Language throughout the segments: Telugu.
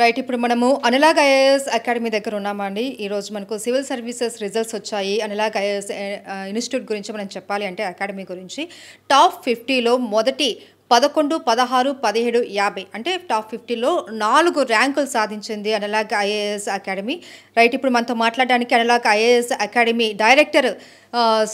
రైట్ ఇప్పుడు మనము అనలాగ్ ఐఏఎస్ అకాడమీ దగ్గర ఉన్నామండి ఈరోజు మనకు సివిల్ సర్వీసెస్ రిజల్ట్స్ వచ్చాయి అనలాగ్ ఐఏఎస్ ఇన్స్టిట్యూట్ గురించి మనం చెప్పాలి అంటే అకాడమీ గురించి టాప్ ఫిఫ్టీలో మొదటి పదకొండు పదహారు పదిహేడు యాభై అంటే టాప్ ఫిఫ్టీలో నాలుగు ర్యాంకులు సాధించింది అనలాగ్ ఐఏఎస్ అకాడమీ రైట్ ఇప్పుడు మనతో మాట్లాడడానికి analog IAS academy director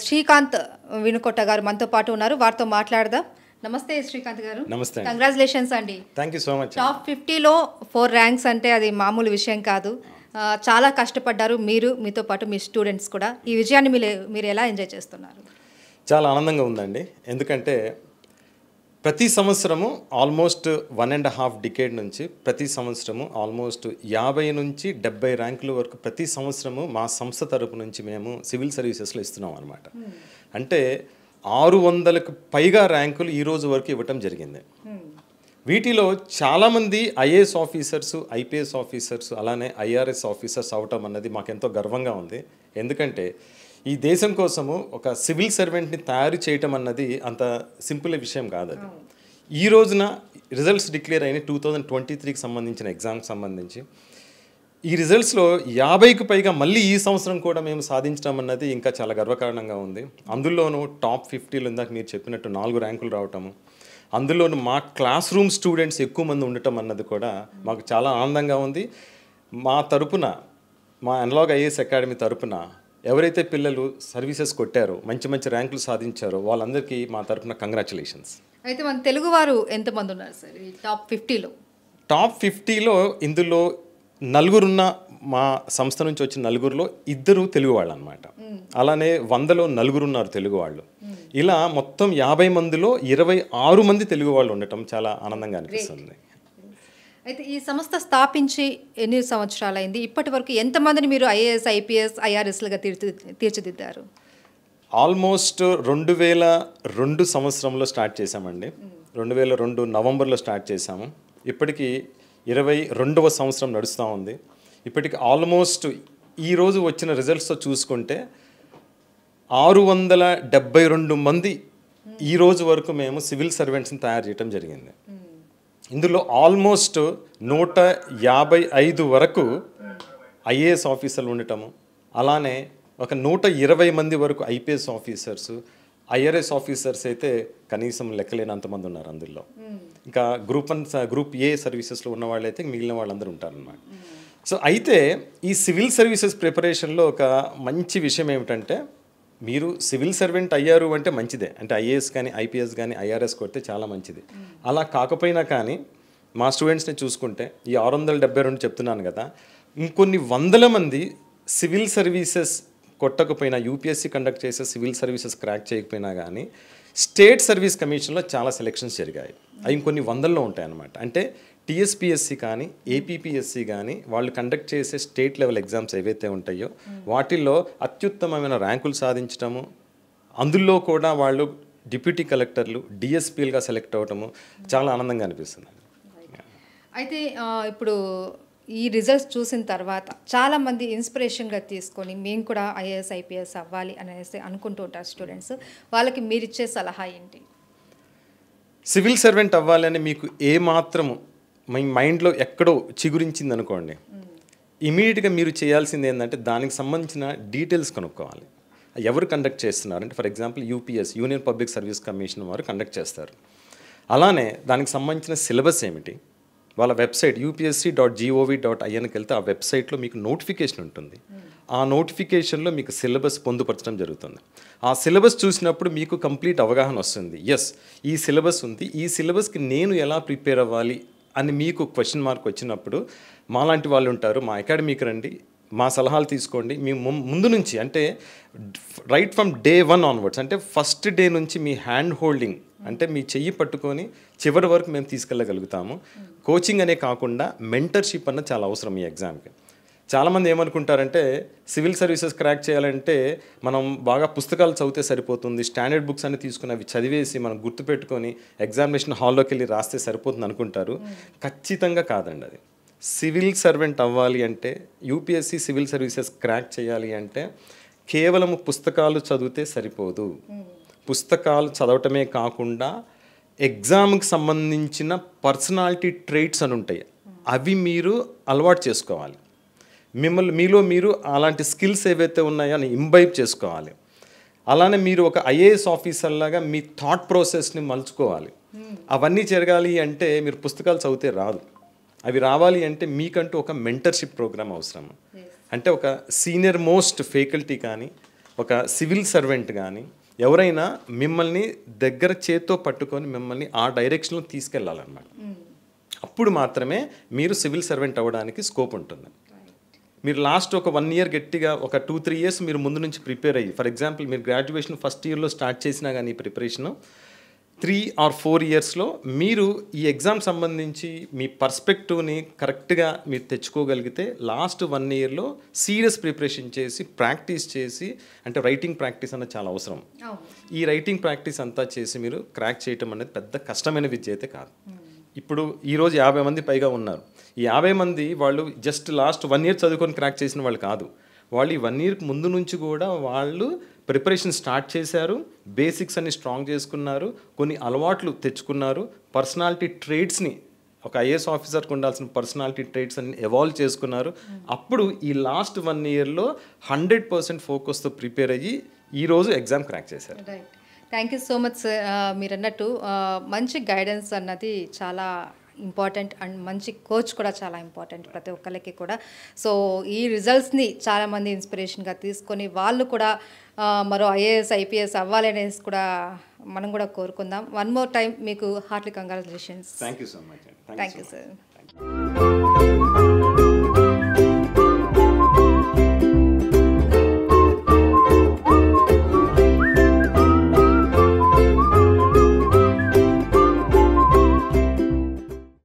Srikanth Vinukonda గారు మనతో పాటు ఉన్నారు వారితో మాట్లాడదాం నమస్తే శ్రీకాంత్ గారు నమస్తే కంగ్రాచులేషన్స్ అండి thank you so much top ఫిఫ్టీలో ఫోర్ ర్యాంక్స్ అంటే అది మామూలు విషయం కాదు చాలా కష్టపడ్డారు మీరు మీతో పాటు మీ స్టూడెంట్స్ కూడా ఈ విజయాన్ని మీరు మీరు ఎలా ఎంజాయ్ చేస్తున్నారు చాలా ఆనందంగా ఉందండి ఎందుకంటే ప్రతి సంవత్సరము almost one and half decade నుంచి ప్రతి సంవత్సరము ఆల్మోస్ట్ యాభై నుంచి డెబ్బై ర్యాంకుల వరకు ప్రతి సంవత్సరము మా సంస్థ తరపు నుంచి మేము సివిల్ సర్వీసెస్లో ఇస్తున్నాం అనమాట hmm. అంటే ఆరు వందలకు పైగా ర్యాంకులు ఈ రోజు వరకు ఇవ్వటం జరిగింది వీటిలో చాలామంది ఐఏఎస్ ఆఫీసర్స్ ఐపీఎస్ ఆఫీసర్స్ అలానే ఐఆర్ఎస్ ఆఫీసర్స్ అవటం అన్నది మాకెంతో గర్వంగా ఉంది ఎందుకంటే ఈ దేశం కోసము ఒక సివిల్ సర్వెంట్ని తయారు చేయటం అన్నది అంత సింపుల్ విషయం కాదు అది ఈ రోజున రిజల్ట్స్ డిక్లేర్ అయిన టూ థౌజండ్ ట్వంటీ త్రీకి సంబంధించిన ఎగ్జామ్కి సంబంధించి ఈ రిజల్ట్స్లో యాభైకి పైగా మళ్ళీ ఈ సంవత్సరం కూడా మేము సాధించడం అన్నది ఇంకా చాలా గర్వకారణంగా ఉంది అందులోనూ టాప్ ఫిఫ్టీలు ఇందాక మీరు చెప్పినట్టు నాలుగు ర్యాంకులు రావటము అందులోనూ మా క్లాస్ రూమ్ స్టూడెంట్స్ ఎక్కువ మంది ఉండటం అన్నది కూడా మాకు చాలా ఆనందంగా ఉంది మా తరపున మా అనలాగ్ ఐఏఎస్ అకాడమీ తరపున ఎవరైతే పిల్లలు సర్వీసెస్ కొట్టారో మంచి మంచి ర్యాంకులు సాధించారో వాళ్ళందరికీ మా తరపున కంగ్రాచులేషన్స్ అయితే మన తెలుగువారు ఎంతమంది ఉన్నారు సార్ టాప్ ఫిఫ్టీలో టాప్ ఫిఫ్టీలో ఇందులో నలుగురున్న మా సంస్థ నుంచి వచ్చిన నలుగురిలో ఇద్దరు తెలుగు వాళ్ళు అనమాట అలానే వందలో నలుగురు ఉన్నారు తెలుగు వాళ్ళు ఇలా మొత్తం యాభై మందిలో ఇరవై ఆరు మంది తెలుగు వాళ్ళు ఉండటం చాలా ఆనందంగా అనిపిస్తుంది అయితే ఈ సంస్థ స్థాపించి ఎన్ని సంవత్సరాలైంది ఇప్పటి వరకు ఎంతమందిని మీరు ఐఏఎస్ ఐపీఎస్ ఐఆర్ఎస్లుగా తీర్చి తీర్చిదిద్దారు ఆల్మోస్ట్ రెండు వేల రెండు సంవత్సరంలో స్టార్ట్ చేశామండి రెండు వేల రెండు నవంబర్లో స్టార్ట్ చేశాము ఇప్పటికీ ఇరవై రెండవ సంవత్సరం నడుస్తూ ఉంది ఇప్పటికి ఆల్మోస్ట్ ఈరోజు వచ్చిన రిజల్ట్స్తో చూసుకుంటే ఆరు వందల డెబ్బై రెండు మంది ఈ రోజు వరకు మేము సివిల్ సర్వెంట్స్ని తయారు చేయడం జరిగింది ఇందులో ఆల్మోస్ట్ నూట యాభై ఐదు వరకు ఐఏఎస్ ఆఫీసర్లు ఉండటము అలానే ఒక నూట ఇరవై మంది వరకు ఐపీఎస్ ఆఫీసర్సు ఐఆర్ఎస్ ఆఫీసర్స్ అయితే కనీసం లెక్కలేనంతమంది ఉన్నారు అందులో ఇంకా గ్రూప్ వన్ గ్రూప్ ఏ సర్వీసెస్లో ఉన్న అయితే మిగిలిన వాళ్ళందరూ ఉంటారనమాట సో అయితే ఈ సివిల్ సర్వీసెస్ ప్రిపరేషన్లో ఒక మంచి విషయం ఏమిటంటే మీరు సివిల్ సర్వెంట్ అయ్యారు అంటే మంచిదే అంటే ఐఏఎస్ కానీ ఐపీఎస్ కానీ ఐఆర్ఎస్ కొడితే చాలా మంచిది అలా కాకపోయినా కానీ మా స్టూడెంట్స్ని చూసుకుంటే ఈ ఆరు వందల డెబ్బై రెండు చెప్తున్నాను కదా ఇంకొన్ని వందల మంది సివిల్ సర్వీసెస్ కొట్టకపోయినా యూపీఎస్సీ కండక్ట్ చేసే సివిల్ సర్వీసెస్ క్రాక్ చేయకపోయినా కానీ స్టేట్ సర్వీస్ కమిషన్లో చాలా సెలెక్షన్స్ జరిగాయి అవి కొన్ని వందల్లో ఉంటాయన్నమాట అంటే టీఎస్పిఎస్సి కానీ ఏపీపీఎస్సీ కానీ వాళ్ళు కండక్ట్ చేసే స్టేట్ లెవెల్ ఎగ్జామ్స్ ఏవైతే ఉంటాయో వాటిల్లో అత్యుత్తమమైన ర్యాంకులు సాధించడము అందులో కూడా వాళ్ళు డిప్యూటీ కలెక్టర్లు డిఎస్పీలుగా సెలెక్ట్ అవ్వటము చాలా ఆనందంగా అనిపిస్తుంది అయితే ఇప్పుడు ఈ రిజల్ట్స్ చూసిన తర్వాత చాలామంది ఇన్స్పిరేషన్గా తీసుకొని మేము కూడా ఐఏఎస్ ఐపీఎస్ అవ్వాలి అనేసి అనుకుంటూ ఉంటారు స్టూడెంట్స్ వాళ్ళకి మీరిచ్చే సలహా ఏంటి సివిల్ సర్వెంట్ అవ్వాలని మీకు ఏ మాత్రము మీ మైండ్లో ఎక్కడో చిగురించింది అనుకోండి ఇమీడియట్గా hmm. మీరు చేయాల్సింది ఏంటంటే దానికి సంబంధించిన డీటెయిల్స్ కనుక్కోవాలి ఎవరు కండక్ట్ చేస్తున్నారు అంటే for example UPS union public service commission వారు కండక్ట్ చేస్తారు అలానే దానికి సంబంధించిన సిలబస్ ఏమిటి వాళ్ళ website UPSC dot gov dot ఐఎన్కి వెళ్తే ఆ వెబ్సైట్లో మీకు నోటిఫికేషన్ ఉంటుంది ఆ నోటిఫికేషన్లో మీకు సిలబస్ పొందుపరచడం జరుగుతుంది ఆ సిలబస్ చూసినప్పుడు మీకు కంప్లీట్ అవగాహన వస్తుంది ఎస్ ఈ సిలబస్ ఉంది ఈ సిలబస్కి నేను ఎలా ప్రిపేర్ అవ్వాలి అని మీకు క్వశ్చన్ మార్క్ వచ్చినప్పుడు మాలాంటి వాళ్ళు ఉంటారు మా అకాడమీకి రండి మా సలహాలు తీసుకోండి మీ ముందు నుంచి అంటే right from day one onwards అంటే ఫస్ట్ డే నుంచి మీ హ్యాండ్ హోల్డింగ్ అంటే మీ చెయ్యి పట్టుకొని చివరి వరకు మేము తీసుకెళ్ళగలుగుతాము కోచింగ్ అనే కాకుండా మెంటర్షిప్ అన్న చాలా అవసరం ఈ ఎగ్జామ్కి చాలామంది ఏమనుకుంటారంటే సివిల్ సర్వీసెస్ క్రాక్ చేయాలంటే మనం బాగా పుస్తకాలు చదివితే సరిపోతుంది స్టాండర్డ్ బుక్స్ అన్ని తీసుకుని అవి చదివేసి మనం గుర్తుపెట్టుకొని ఎగ్జామినేషన్ హాల్లోకి వెళ్ళి రాస్తే సరిపోతుంది అనుకుంటారు ఖచ్చితంగా కాదండి అది సివిల్ సర్వెంట్ అవ్వాలి అంటే యూపీఎస్సి సివిల్ సర్వీసెస్ క్రాక్ చేయాలి అంటే కేవలం పుస్తకాలు చదివితే సరిపోదు పుస్తకాలు చదవటమే కాకుండా ఎగ్జామ్కి సంబంధించిన పర్సనాలిటీ ట్రైట్స్ అని ఉంటాయి అవి మీరు అలవాటు చేసుకోవాలి మిమ్మల్ని మీలో మీరు అలాంటి స్కిల్స్ ఏవైతే ఉన్నాయో అని ఇంబైబ్ చేసుకోవాలి అలానే మీరు ఒక ఐఏఎస్ ఆఫీసర్ లాగా మీ థాట్ ప్రాసెస్ని మలుచుకోవాలి అవన్నీ జరగాలి అంటే మీరు పుస్తకాలు చదివితే రాదు అవి రావాలి అంటే మీకంటూ ఒక మెంటర్షిప్ ప్రోగ్రామ్ అవసరం అంటే ఒక సీనియర్ మోస్ట్ ఫేకల్టీ కానీ ఒక సివిల్ సర్వెంట్ కానీ ఎవరైనా మిమ్మల్ని దగ్గర చేత్తో పట్టుకొని మిమ్మల్ని ఆ డైరెక్షన్లో తీసుకెళ్ళాలన్నమాట hmm. అప్పుడు మాత్రమే మీరు సివిల్ సర్వెంట్ అవ్వడానికి స్కోప్ ఉంటుంది మీరు లాస్ట్ ఒక వన్ ఇయర్ గట్టిగా ఒక టూ త్రీ ఇయర్స్ మీరు ముందు నుంచి ప్రిపేర్ అయ్యి ఫర్ ఎగ్జాంపుల్ మీరు గ్రాడ్యుయేషన్ ఫస్ట్ ఇయర్లో స్టార్ట్ చేసినా కానీ ప్రిపరేషను త్రీ ఆర్ ఫోర్ ఇయర్స్లో మీరు ఈ ఎగ్జామ్ సంబంధించి మీ పర్స్పెక్టివ్ని కరెక్ట్గా మీరు తెచ్చుకోగలిగితే లాస్ట్ వన్ ఇయర్లో సీరియస్ ప్రిపరేషన్ చేసి ప్రాక్టీస్ చేసి అంటే రైటింగ్ ప్రాక్టీస్ అన్నది చాలా అవసరం ఈ రైటింగ్ ప్రాక్టీస్ అంతా చేసి మీరు క్రాక్ చేయటం అనేది పెద్ద కష్టమైన విద్య అయితే కాదు ఇప్పుడు ఈరోజు యాభై మంది పైగా ఉన్నారు ఈ యాభై మంది వాళ్ళు జస్ట్ లాస్ట్ వన్ ఇయర్ చదువుకొని క్రాక్ చేసిన వాళ్ళు కాదు వాళ్ళు ఈ వన్ ఇయర్కి ముందు నుంచి కూడా వాళ్ళు ప్రిపరేషన్ స్టార్ట్ చేశారు బేసిక్స్ అన్ని స్ట్రాంగ్ చేసుకున్నారు కొన్ని అలవాట్లు తెచ్చుకున్నారు పర్సనాలిటీ ట్రేడ్స్ని ఒక ఐఏఎస్ ఆఫీసర్కి ఉండాల్సిన పర్సనాలిటీ ట్రేడ్స్ అన్ని ఎవాల్వ్ చేసుకున్నారు అప్పుడు ఈ లాస్ట్ వన్ ఇయర్లో హండ్రెడ్ పర్సెంట్ ఫోకస్తో ప్రిపేర్ అయ్యి ఈరోజు ఎగ్జామ్ క్రాక్ చేశారు థ్యాంక్ యూ సో మచ్ మీరు అన్నట్టు మంచి గైడెన్స్ అన్నది చాలా ఇంపార్టెంట్ అండ్ మంచి కోచ్ కూడా చాలా ఇంపార్టెంట్ ప్రతి ఒక్కరికి కూడా సో ఈ రిజల్ట్స్ని చాలామంది ఇన్స్పిరేషన్గా తీసుకొని వాళ్ళు కూడా మరో ఐఏఎస్ ఐపీఎస్ అవ్వాలి అనేసి కూడా మనం కూడా కోరుకుందాం వన్ మోర్ టైం మీకు heartly congratulations thank you so much thank you sir